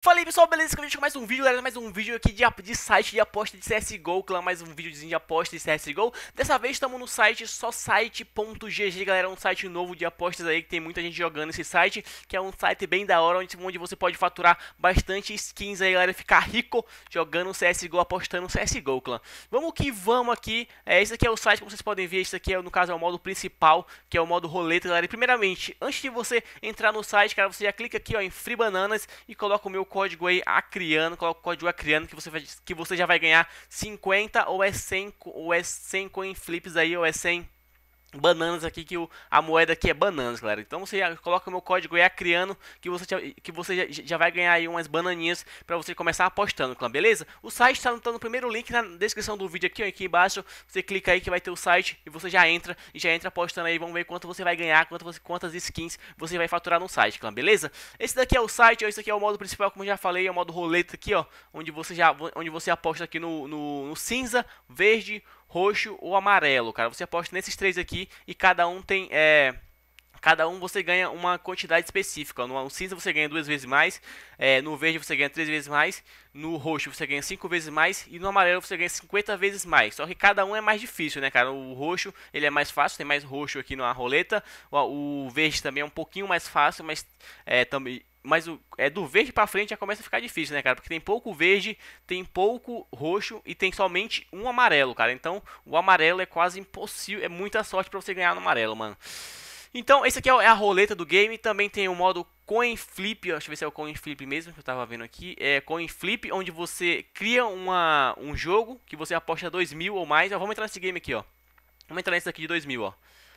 Fala aí pessoal, beleza? Escolhi mais um vídeo, galera, mais um vídeo aqui de, de site de aposta de CSGO, clã, mais um vídeozinho de aposta de CSGO Dessa vez estamos no site sósite.gg, galera, um site novo de apostas aí que tem muita gente jogando esse site Que é um site bem da hora, onde, onde você pode faturar bastante skins aí, galera, ficar rico jogando CSGO, apostando CSGO, clã Vamos que vamos aqui, é, esse aqui é o site, como vocês podem ver, esse aqui é, no caso é o modo principal, que é o modo roleta, galera E primeiramente, antes de você entrar no site, cara, você já clica aqui ó, em Free Bananas e coloca o meu código aí acriano, coloca o código acriano que você, vai, que você já vai ganhar 50 ou é 100, ou é 100 coin flips aí, ou é 100 bananas aqui que o, a moeda aqui é bananas, galera. Então você coloca o meu código criando que você que você já, já vai ganhar aí umas bananinhas para você começar apostando, clã, beleza? O site está no, tá no, primeiro link na descrição do vídeo aqui, ó, aqui embaixo. Você clica aí que vai ter o site e você já entra e já entra apostando aí, vamos ver quanto você vai ganhar, quanto você, quantas skins você vai faturar no site, clã, beleza? Esse daqui é o site, ó, esse aqui é o modo principal, como eu já falei, é o modo roleta aqui, ó, onde você já onde você aposta aqui no, no, no cinza, verde, roxo ou amarelo, cara. Você aposta nesses três aqui e cada um tem. É, Cada um você ganha uma quantidade específica. No cinza você ganha duas vezes mais, é, no verde você ganha três vezes mais, no roxo você ganha cinco vezes mais e no amarelo você ganha 50 vezes mais. Só que cada um é mais difícil, né, cara? O roxo ele é mais fácil, tem mais roxo aqui na roleta. O, o verde também é um pouquinho mais fácil, mas é, também mas o, é do verde para frente já começa a ficar difícil, né, cara? Porque tem pouco verde, tem pouco roxo e tem somente um amarelo, cara. Então, o amarelo é quase impossível, é muita sorte para você ganhar no amarelo, mano. Então, esse aqui é, é a roleta do game. Também tem o modo Coin Flip. Deixa eu ver se é o Coin Flip mesmo que eu tava vendo aqui. É Coin Flip, onde você cria uma, um jogo que você aposta 2 mil ou mais. Ó, vamos entrar nesse game aqui, ó. Vamos entrar nesse aqui de 2 mil, ó.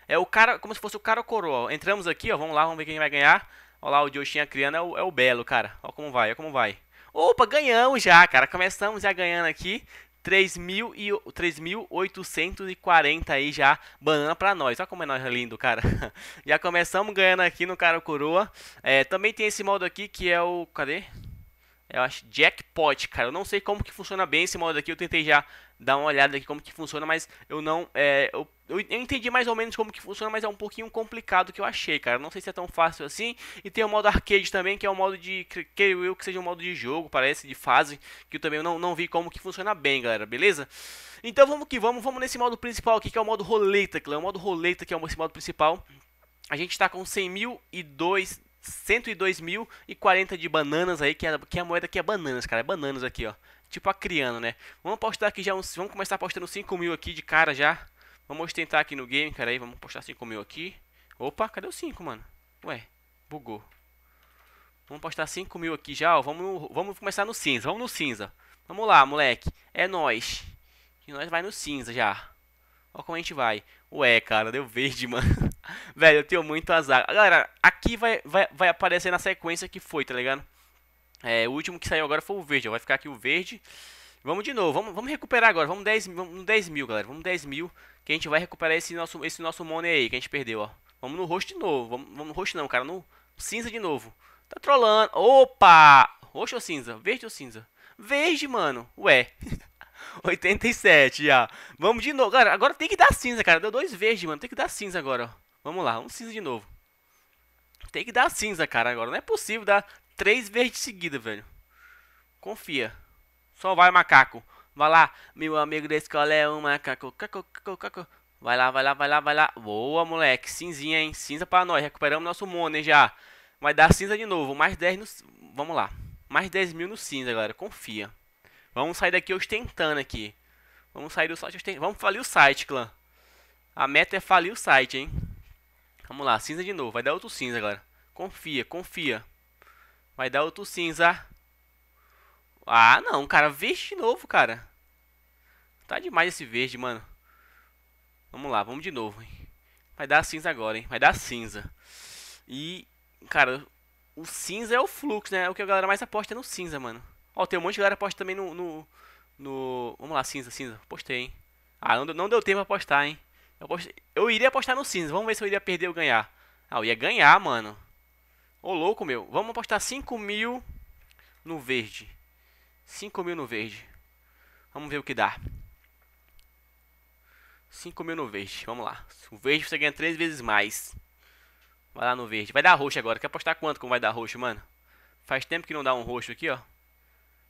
É o cara, como se fosse o cara coroa. Entramos aqui, ó. Vamos lá, vamos ver quem vai ganhar. Olha lá, o Joshinha criando é o, é o Belo, cara. Olha como vai, olha como vai. Opa, ganhamos já, cara. Começamos já ganhando aqui. 3.840 aí já, banana pra nós. Olha como é nós lindo, cara. já começamos ganhando aqui no cara Coroa. É, também tem esse modo aqui que é o... Cadê? Eu acho Jackpot, cara. Eu não sei como que funciona bem esse modo aqui. Eu tentei já dar uma olhada aqui como que funciona, mas eu não. É, eu, eu, entendi mais ou menos como que funciona, mas é um pouquinho complicado que eu achei, cara. Não sei se é tão fácil assim. E tem o modo arcade também, que é o um modo de. Creio eu que seja um modo de jogo, parece, de fase, que eu também não, não vi como que funciona bem, galera, beleza? Então vamos que vamos, vamos nesse modo principal aqui, que é o modo roleta, clã. O modo roleta, que é esse modo principal. A gente está com 100.002 102.040 de bananas aí, que é, que é a moeda que é bananas, cara. É bananas aqui, ó. Tipo a criando, né? Vamos apostar aqui já uns. Vamos começar apostando 5 mil aqui de cara já. Vamos tentar aqui no game, cara aí. Vamos apostar 5 mil aqui. Opa, cadê o 5, mano? Ué, bugou. Vamos postar 5 mil aqui já, ó. Vamos, vamos começar no cinza. Vamos no cinza. Vamos lá, moleque. É nós. E nós vai no cinza já. Ó como a gente vai. Ué, cara, deu verde, mano. Velho, eu tenho muito azar. Galera, aqui vai, vai, vai aparecer na sequência que foi, tá ligado? É, o último que saiu agora foi o verde, ó. Vai ficar aqui o verde. Vamos de novo, vamos, vamos recuperar agora. Vamos 10, vamos 10 mil, galera. Vamos 10 mil. Que a gente vai recuperar esse nosso, esse nosso money aí que a gente perdeu, ó. Vamos no rosto de novo. Vamos, vamos no rosto não, cara. No cinza de novo. Tá trolando. Opa! Roxo ou cinza? Verde ou cinza? Verde, mano. Ué. 87 já. Vamos de novo. Cara, agora tem que dar cinza, cara. Deu dois verdes, mano. Tem que dar cinza agora, ó. Vamos lá, um cinza de novo. Tem que dar cinza, cara, agora. Não é possível dar três vezes seguidas, seguida, velho. Confia. Só vai, macaco. Vai lá, meu amigo da escola é um macaco. Caco, caco, caco. Vai lá, vai lá, vai lá, vai lá. Boa, moleque. Cinzinha, hein? Cinza pra nós. Recuperamos nosso moner já. Vai dar cinza de novo. Mais 10 no... Vamos lá. Mais 10 mil no cinza, galera. Confia. Vamos sair daqui ostentando aqui. Vamos sair do site ostentando. Vamos falir o site, clã. A meta é falir o site, hein. Vamos lá, cinza de novo. Vai dar outro cinza, galera. Confia, confia. Vai dar outro cinza. Ah, não, cara. Verde de novo, cara. Tá demais esse verde, mano. Vamos lá, vamos de novo, hein. Vai dar cinza agora, hein. Vai dar cinza. E, cara, o cinza é o fluxo, né? É o que a galera mais aposta é no cinza, mano. Ó, tem um monte de galera aposta também no... no, no... Vamos lá, cinza, cinza. Postei, hein. Ah, não, não deu tempo pra apostar, hein. Eu, eu iria apostar no Cinza. Vamos ver se eu iria perder ou ganhar. Ah, eu ia ganhar, mano. Ô, louco, meu. Vamos apostar 5 mil no verde. 5 mil no verde. Vamos ver o que dá. 5 mil no verde. Vamos lá. O verde você ganha 3 vezes mais. Vai lá no verde. Vai dar roxo agora. Quer apostar quanto como vai dar roxo, mano? Faz tempo que não dá um roxo aqui, ó.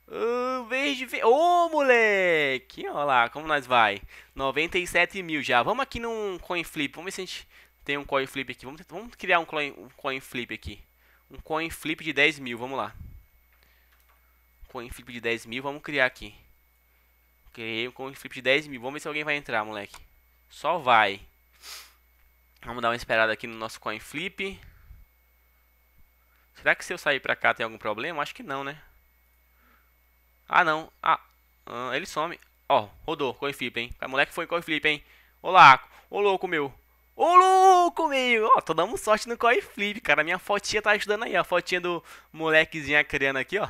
Uh, verde, verde. Ô, oh, moleque! Olha lá, como nós vai? 97 mil já. Vamos aqui num coin flip. Vamos ver se a gente tem um coin flip aqui. Vamos, tentar, vamos criar um coin, um coin flip aqui. Um coin flip de 10 mil. Vamos lá. Coin flip de 10 mil. Vamos criar aqui. Criei um coin flip de 10 mil. Vamos ver se alguém vai entrar, moleque. Só vai. Vamos dar uma esperada aqui no nosso coin flip. Será que se eu sair pra cá tem algum problema? Acho que não, né? Ah, não. Ah, ah, ele some. Ó, oh, rodou. Coin flip, hein. O moleque foi em corre flip, hein. Olá. Ô, louco, meu. Ô, louco, meu. Ó, tô dando sorte no coin flip, cara. Minha fotinha tá ajudando aí. A fotinha do molequezinho criando aqui, ó.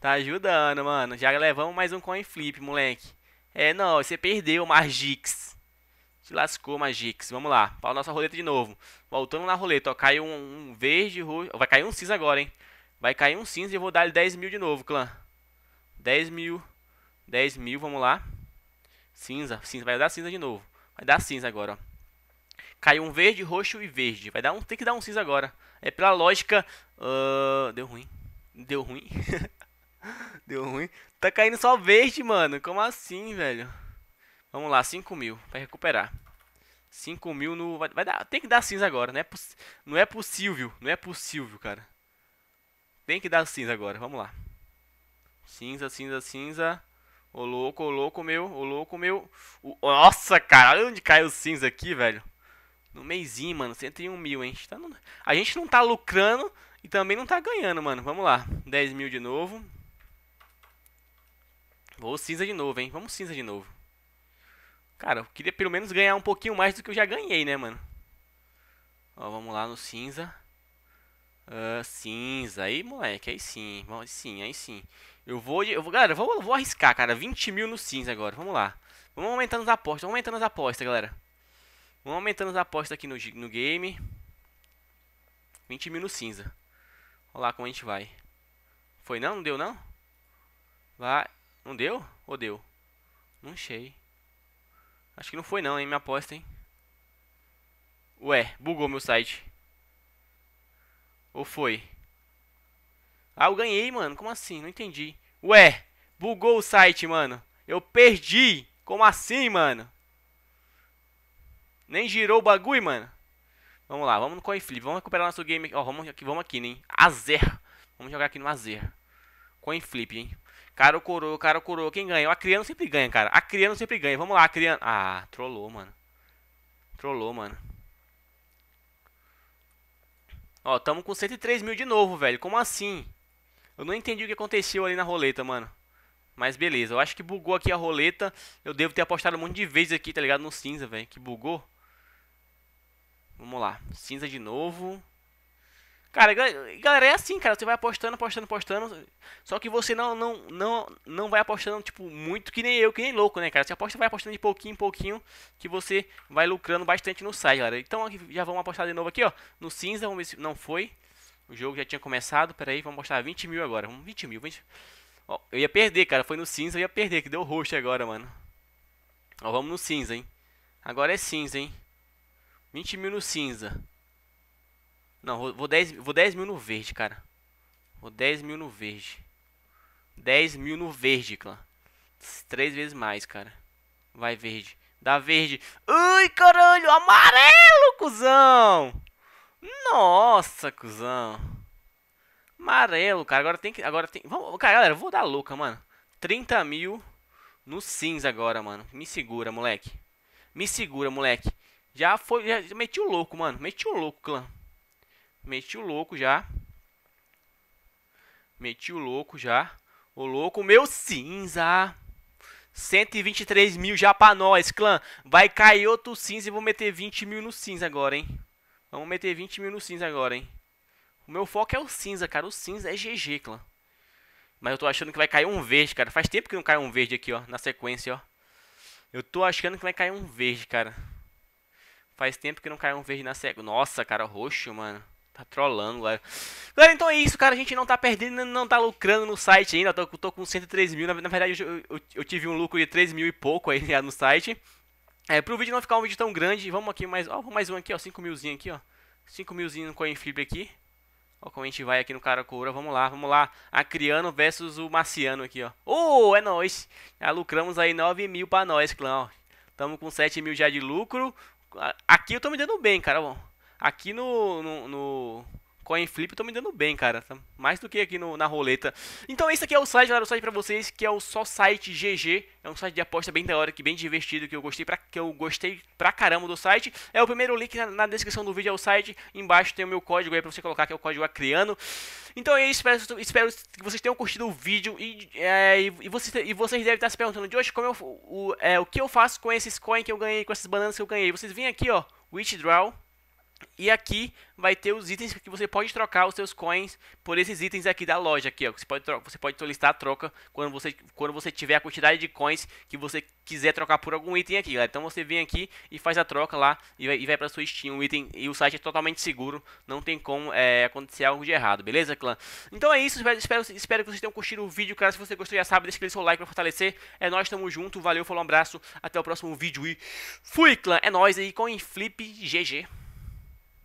Tá ajudando, mano. Já levamos mais um coin flip, moleque. É, não. Você perdeu, Magix. Te lascou, Magix. Vamos lá. Para a nossa roleta de novo. Voltando na roleta, ó. Caiu um, um verde, roxo. Vai cair um cinza agora, hein. Vai cair um cinza e eu vou dar lhe 10 mil de novo, clã. 10 mil, 10 mil, vamos lá. Cinza, cinza, vai dar cinza de novo. Vai dar cinza agora, ó. Caiu um verde, roxo e verde. Vai dar um, tem que dar um cinza agora. É pela lógica, uh, deu ruim. Deu ruim. deu ruim. Tá caindo só verde, mano. Como assim, velho? Vamos lá, 5 mil. Vai recuperar. 5 mil no. Vai, vai, dar, tem que dar cinza agora. Não né? é, poss... não é possível. Não é possível, cara. Tem que dar cinza agora. Vamos lá. Cinza, cinza, cinza. Ô louco, ô louco meu, ô louco meu. Nossa, cara, olha onde caiu o cinza aqui, velho. No meizinho, mano, 101 mil, hein? A gente, tá no... a gente não tá lucrando e também não tá ganhando, mano. Vamos lá, 10 mil de novo. Vou cinza de novo, hein? Vamos cinza de novo. Cara, eu queria pelo menos ganhar um pouquinho mais do que eu já ganhei, né, mano? Ó, vamos lá no cinza. Ah, cinza. Aí, moleque, aí sim. Bom, aí sim, aí sim. Eu vou. Eu vou galera, vou, vou arriscar, cara. 20 mil no cinza agora. Vamos lá. Vamos aumentando as apostas. Vamos aumentando as apostas, galera. Vamos aumentando as apostas aqui no, no game. 20 mil no cinza. Olha lá como a gente vai. Foi não? Não deu não? Vai. Não deu? Ou deu? Não sei. Acho que não foi não, hein? Minha aposta, hein? Ué, bugou meu site. Ou foi? Ah, eu ganhei, mano. Como assim? Não entendi. Ué, bugou o site, mano. Eu perdi. Como assim, mano? Nem girou o bagulho, mano. Vamos lá, vamos no CoinFlip. Vamos recuperar nosso game. Ó, vamos aqui, vamos aqui, né? Azer. Vamos jogar aqui no Azer. CoinFlip, hein? Cara ou coroa, cara ou coroa. Quem ganha? A criança sempre ganha, cara. A criança sempre ganha. Vamos lá, a criança. Ah, trollou, mano. Trollou, mano. Ó, tamo com 103 mil de novo, velho. Como assim? Eu não entendi o que aconteceu ali na roleta, mano. Mas beleza, eu acho que bugou aqui a roleta. Eu devo ter apostado um monte de vezes aqui, tá ligado? No cinza, velho. Que bugou. Vamos lá. Cinza de novo. Cara, galera, é assim, cara. Você vai apostando, apostando, apostando. Só que você não, não, não, não vai apostando, tipo, muito que nem eu, que nem louco, né, cara? Você aposta, vai apostando de pouquinho em pouquinho, que você vai lucrando bastante no site, galera. Então, aqui, já vamos apostar de novo aqui, ó. No cinza, vamos ver se não foi. O jogo já tinha começado. Pera aí, vamos apostar 20 mil agora. 20 mil, 20... Ó, eu ia perder, cara. Foi no cinza, eu ia perder, que deu roxo agora, mano. Ó, vamos no cinza, hein. Agora é cinza, hein. 20 mil no cinza. Não, vou, 10, vou 10 mil no verde, cara. Vou 10 mil no verde. 10 mil no verde, clã. Três vezes mais, cara. Vai verde. Dá verde. Ai, caralho. Amarelo, cuzão. Nossa, cuzão. Amarelo, cara. Agora tem que... Agora tem... Vamos, cara, galera, eu vou dar louca, mano. 30 mil no cinza agora, mano. Me segura, moleque. Me segura, moleque. Já foi... Já meti o louco, mano. Meti o louco, clã. Meti o louco já. Meti o louco já. O louco, meu cinza. 123 mil já pra nós, clã. Vai cair outro cinza e vou meter 20 mil no cinza agora, hein. Vamos meter 20 mil no cinza agora, hein. O meu foco é o cinza, cara. O cinza é GG, clã. Mas eu tô achando que vai cair um verde, cara. Faz tempo que não cai um verde aqui, ó. Na sequência, ó. Eu tô achando que vai cair um verde, cara. Faz tempo que não cai um verde na sequência. Nossa, cara, roxo, mano. Tá trollando, galera. Galera, então é isso, cara. A gente não tá perdendo, não tá lucrando no site ainda. Tô, tô com 103 mil. Na, na verdade, eu, eu, eu, tive um lucro de 3 mil e pouco aí né, no site. É, pro vídeo não ficar um vídeo tão grande, vamos aqui mais. Ó, mais um aqui, ó. 5 milzinho aqui, ó. 5 milzinho no CoinFlip aqui. Ó, como a gente vai aqui no cara Caracura. Vamos lá, vamos lá. Acriano versus o Marciano aqui, ó. Ô, oh, é nóis. Já lucramos aí 9 mil pra nós, clã, ó. Tamo com 7 mil já de lucro. Aqui eu tô me dando bem, cara, bom. Aqui no, no, no Coin Flip eu tô me dando bem, cara. Tá mais do que aqui no, na roleta. Então esse aqui é o site, galera, o site pra vocês, que é o só site GG. É um site de aposta bem da hora, que bem divertido, que eu gostei pra, que eu gostei pra caramba do site. É o primeiro link na, na descrição do vídeo, é o site. Embaixo tem o meu código aí pra você colocar, que é o código criando Então é isso, espero, espero que vocês tenham curtido o vídeo. E, é, e, e, vocês, e vocês devem estar se perguntando, de hoje como eu, o, é, o que eu faço com esses coins que eu ganhei, com essas bananas que eu ganhei. Vocês vêm aqui, ó, Withdrawal. E aqui vai ter os itens que você pode trocar os seus coins por esses itens aqui da loja aqui, ó. Você pode você pode listar a troca quando você quando você tiver a quantidade de coins que você quiser trocar por algum item aqui, galera. Então você vem aqui e faz a troca lá e vai, e vai para sua Steam o item e o site é totalmente seguro, não tem como é, acontecer algo de errado, beleza, clã? Então é isso, espero, espero que vocês tenham curtido o vídeo, cara. Se você gostou, já sabe, deixa aquele seu like para fortalecer. É nós, tamo junto. Valeu, falou, um abraço. Até o próximo vídeo e fui, clã. É nós aí com Flip GG.